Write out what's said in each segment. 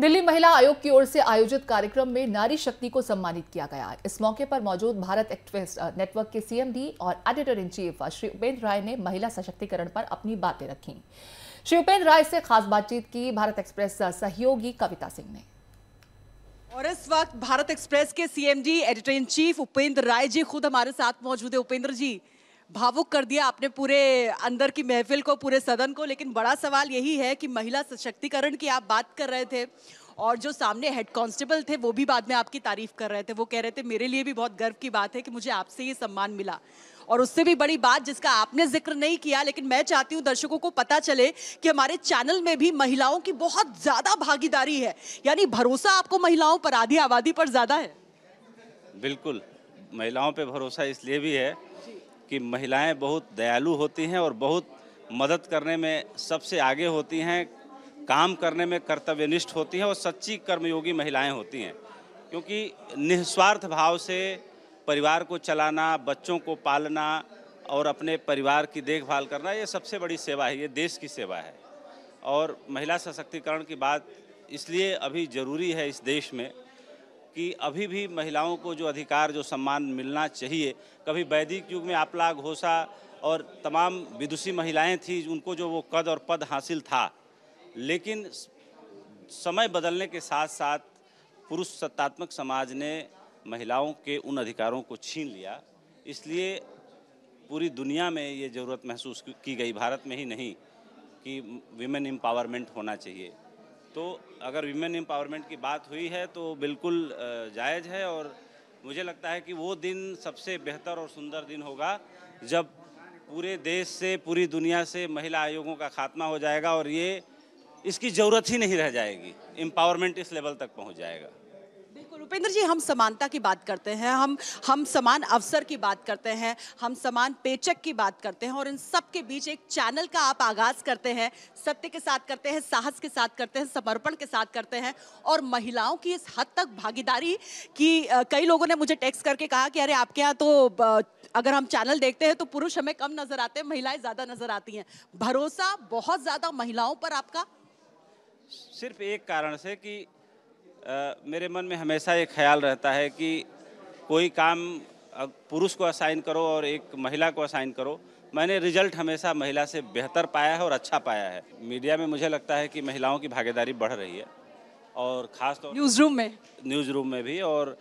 दिल्ली महिला आयोग की ओर से आयोजित कार्यक्रम में नारी शक्ति को सम्मानित किया गया इस मौके पर मौजूद भारत एक्टिविस्ट नेटवर्क के सीएमडी और editor in chief Shri Upendra Rai ने महिला सशक्तिकरण पर अपनी बातें रखी श्री उपेंद्र राय से खास बातचीत की भारत एक्सप्रेस सहयोगी कविता सिंह ने और इस वक्त भारत एक्सप्रेस के CMD editor in chief Upendra Rai ji खुद हमारे साथ मौजूद है उपेंद्र जी भावुक कर दिया आपने पूरे अंदर की महफिल को पूरे सदन को लेकिन बड़ा सवाल यही है कि महिला सशक्तिकरण की आप बात कर रहे थे और जो सामने हेड कांस्टेबल थे वो भी बाद में आपकी तारीफ कर रहे थे वो कह रहे थे मेरे लिए भी बहुत गर्व की बात है कि मुझे आपसे ये सम्मान मिला और उससे भी बड़ी बात जिसका आपने जिक्र नहीं किया लेकिन मैं चाहती हूँ दर्शकों को पता चले कि हमारे चैनल में भी महिलाओं की बहुत ज़्यादा भागीदारी है यानी भरोसा आपको महिलाओं पर आधी आबादी पर ज़्यादा है बिल्कुल महिलाओं पर भरोसा इसलिए भी है कि महिलाएं बहुत दयालु होती हैं और बहुत मदद करने में सबसे आगे होती हैं काम करने में कर्तव्यनिष्ठ होती हैं और सच्ची कर्मयोगी महिलाएं होती हैं क्योंकि निस्वार्थ भाव से परिवार को चलाना बच्चों को पालना और अपने परिवार की देखभाल करना ये सबसे बड़ी सेवा है ये देश की सेवा है और महिला सशक्तिकरण की बात इसलिए अभी ज़रूरी है इस देश में कि अभी भी महिलाओं को जो अधिकार जो सम्मान मिलना चाहिए कभी वैदिक युग में आपला घोषा और तमाम विदुषी महिलाएं थी उनको जो वो कद और पद हासिल था लेकिन समय बदलने के साथ साथ पुरुष सत्तात्मक समाज ने महिलाओं के उन अधिकारों को छीन लिया इसलिए पूरी दुनिया में ये ज़रूरत महसूस की गई भारत में ही नहीं कि विमेन एम्पावरमेंट होना चाहिए तो अगर वीमेन एम्पावरमेंट की बात हुई है तो बिल्कुल जायज़ है और मुझे लगता है कि वो दिन सबसे बेहतर और सुंदर दिन होगा जब पूरे देश से पूरी दुनिया से महिला आयोगों का खात्मा हो जाएगा और ये इसकी ज़रूरत ही नहीं रह जाएगी एम्पावरमेंट इस लेवल तक पहुंच जाएगा भूपेंद्र जी हम समानता की बात करते हैं हम हम समान अवसर की बात करते हैं हम समान पेचक की बात करते हैं और इन सब के बीच एक चैनल का आप आगाज करते हैं सत्य के साथ करते हैं साहस के साथ करते हैं समर्पण के साथ करते हैं और महिलाओं की इस हद तक भागीदारी की कई लोगों ने मुझे टेक्स करके कहा कि अरे आपके यहाँ तो अगर हम चैनल देखते हैं तो पुरुष हमें कम नजर आते हैं महिलाएं ज्यादा नजर आती हैं भरोसा बहुत ज्यादा महिलाओं पर आपका सिर्फ एक कारण से कि आ, मेरे मन में हमेशा ये ख्याल रहता है कि कोई काम पुरुष को असाइन करो और एक महिला को असाइन करो मैंने रिजल्ट हमेशा महिला से बेहतर पाया है और अच्छा पाया है मीडिया में मुझे लगता है कि महिलाओं की भागीदारी बढ़ रही है और खास तौर तो न्यूज़ रूम में न्यूज़ रूम में भी और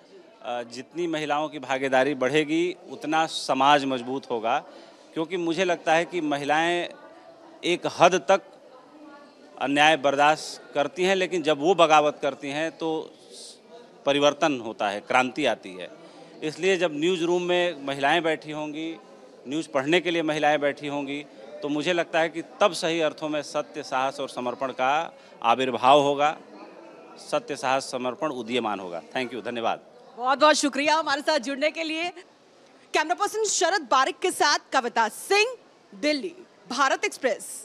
जितनी महिलाओं की भागीदारी बढ़ेगी उतना समाज मजबूत होगा क्योंकि मुझे लगता है कि महिलाएं एक हद तक अन्याय बर्दाश्त करती हैं लेकिन जब वो बगावत करती हैं तो परिवर्तन होता है क्रांति आती है इसलिए जब न्यूज़ रूम में महिलाएं बैठी होंगी न्यूज़ पढ़ने के लिए महिलाएं बैठी होंगी तो मुझे लगता है कि तब सही अर्थों में सत्य साहस और समर्पण का आविर्भाव होगा सत्य साहस समर्पण उदीयमान होगा थैंक यू धन्यवाद बहुत बहुत शुक्रिया हमारे साथ जुड़ने के लिए कैमरा पर्सन शरद बारिक के साथ कविता सिंह दिल्ली भारत एक्सप्रेस